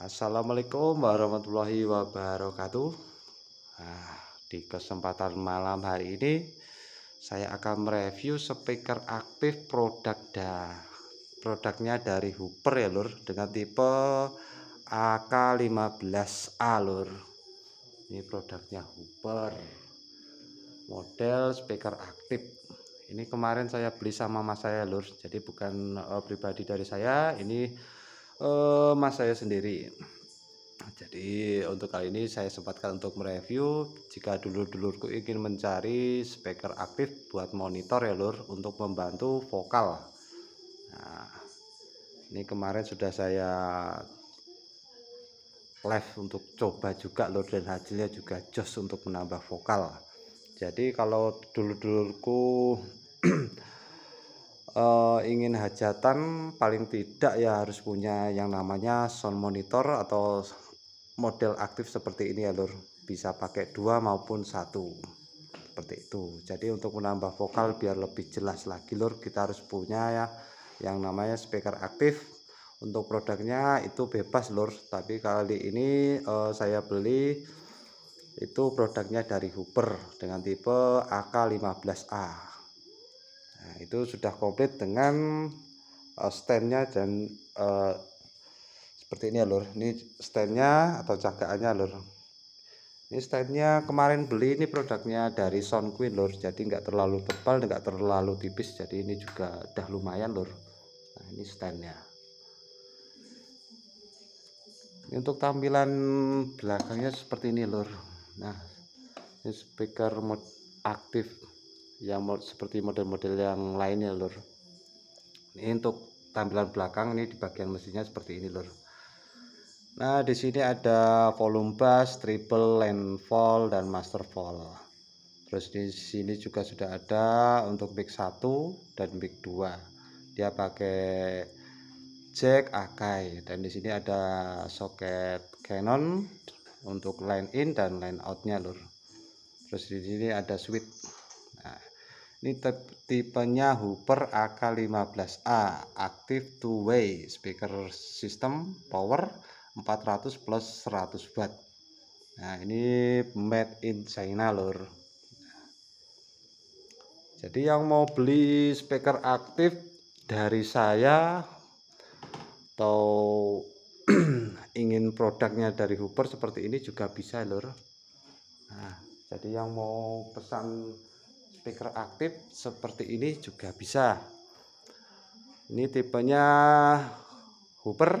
Assalamualaikum warahmatullahi wabarakatuh nah, Di kesempatan malam hari ini Saya akan mereview speaker aktif produk da Produknya dari Hooper ya lur Dengan tipe AK15A lur Ini produknya Hooper Model speaker aktif Ini kemarin saya beli sama mas saya lur Jadi bukan eh, pribadi dari saya Ini uh, mas saya sendiri jadi untuk kali ini saya sempatkan untuk mereview jika dulur-dulurku ingin mencari speaker aktif buat monitor ya lur untuk membantu vokal nah, ini kemarin sudah saya live untuk coba juga lur dan hasilnya juga jos untuk menambah vokal jadi kalau dulur-dulurku uh, ingin hajatan paling tidak ya harus punya yang namanya sound monitor atau model aktif seperti ini ya lur bisa pakai dua maupun satu seperti itu jadi untuk menambah vokal biar lebih jelas lagi lur kita harus punya ya yang namanya speaker aktif untuk produknya itu bebas lur tapi kali ini uh, saya beli itu produknya dari Hooper dengan tipe AK15A Nah, itu sudah komplit dengan uh, standnya dan uh, seperti ini ya lur. Ini standnya atau cagaannya lur. Ini standnya kemarin beli ini produknya dari Sound Queen lur. Jadi nggak terlalu tebal, nggak terlalu tipis. Jadi ini juga udah lumayan lur. Nah, ini standnya. Ini untuk tampilan belakangnya seperti ini lur. Nah, ini speaker mode aktif yang seperti model-model yang lainnya lur ini untuk tampilan belakang ini di bagian mesinnya seperti ini lur nah di sini ada volume bass triple line landfall dan master fall terus di sini juga sudah ada untuk big 1 dan big 2 dia pakai jack akai dan di sini ada soket Canon untuk line in dan line outnya lur terus di sini ada switch ini tipenya Hooper AK15A active two way speaker system power 400 plus 100 watt nah ini made in China lor jadi yang mau beli speaker aktif dari saya atau ingin produknya dari Hooper seperti ini juga bisa lor nah jadi yang mau pesan speaker aktif seperti ini juga bisa ini tipenya Hooper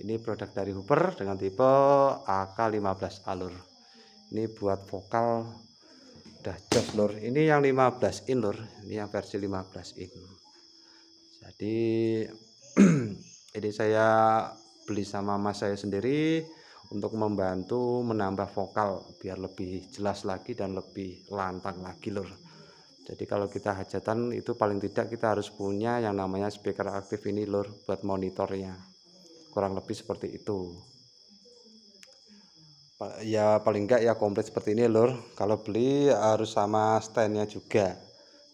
ini produk dari Hooper dengan tipe AK15 alur ini buat vokal udah jos lur ini yang 15 in lur ini yang versi 15 in jadi ini saya beli sama mas saya sendiri untuk membantu menambah vokal biar lebih jelas lagi dan lebih lantang lagi lur jadi kalau kita hajatan itu paling tidak kita harus punya yang namanya speaker aktif ini lur buat monitornya. Kurang lebih seperti itu. Ya paling enggak ya komplit seperti ini lur. Kalau beli harus sama standnya juga.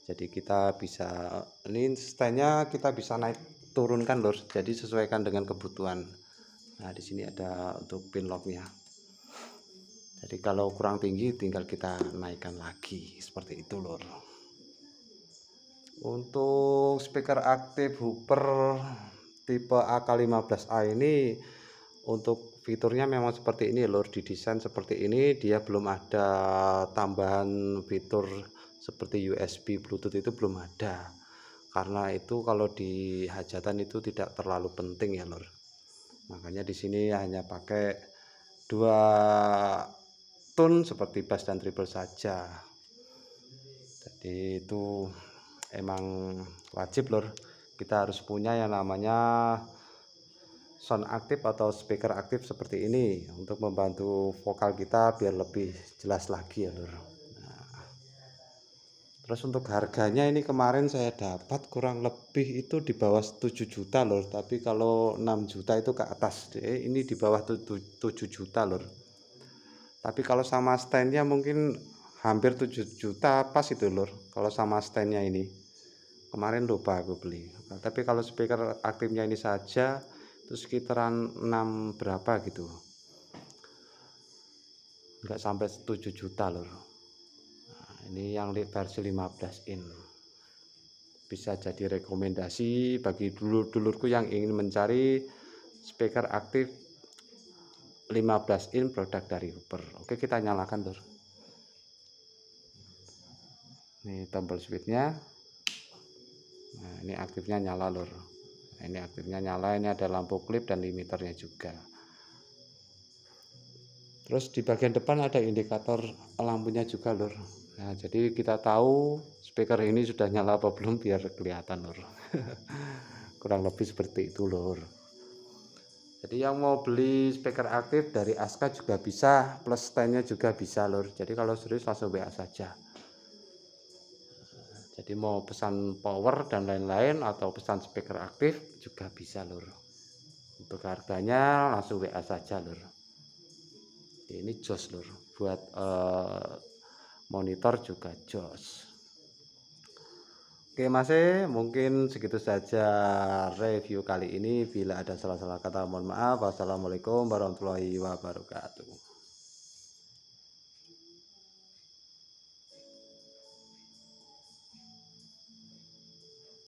Jadi kita bisa ini standnya kita bisa naik turunkan lur. Jadi sesuaikan dengan kebutuhan. Nah di sini ada untuk pin locknya. Jadi kalau kurang tinggi tinggal kita naikkan lagi seperti itu lur untuk speaker aktif Hooper tipe AK15A ini untuk fiturnya memang seperti ini lor didesain seperti ini dia belum ada tambahan fitur seperti USB Bluetooth itu belum ada karena itu kalau di hajatan itu tidak terlalu penting ya lor makanya di sini hanya pakai dua tone seperti bass dan triple saja jadi itu emang wajib lor kita harus punya yang namanya sound aktif atau speaker aktif seperti ini untuk membantu vokal kita biar lebih jelas lagi ya lor nah. terus untuk harganya ini kemarin saya dapat kurang lebih itu di bawah 7 juta lor tapi kalau 6 juta itu ke atas deh ini di bawah 7 juta lor tapi kalau sama standnya mungkin hampir 7 juta pas itu lor kalau sama standnya ini kemarin lupa aku beli tapi kalau speaker aktifnya ini saja itu sekitaran 6 berapa gitu enggak sampai 7 juta loh nah, ini yang versi 15 in bisa jadi rekomendasi bagi dulur-dulurku yang ingin mencari speaker aktif 15 in produk dari uber oke kita nyalakan tuh ini tombol switchnya Nah, ini aktifnya nyala lur. Nah, ini aktifnya nyala, ini ada lampu klip dan limiternya juga. Terus di bagian depan ada indikator lampunya juga lur. Nah, jadi kita tahu speaker ini sudah nyala apa belum biar kelihatan lur. Kurang lebih seperti itu lur. Jadi yang mau beli speaker aktif dari Aska juga bisa, plus standnya juga bisa lur. Jadi kalau serius langsung WA saja jadi mau pesan power dan lain-lain atau pesan speaker aktif juga bisa lur untuk harganya langsung WA saja lur ini jos lur buat uh, monitor juga jos Oke Mas e, mungkin segitu saja review kali ini. Bila ada salah-salah kata mohon maaf. Wassalamualaikum warahmatullahi wabarakatuh.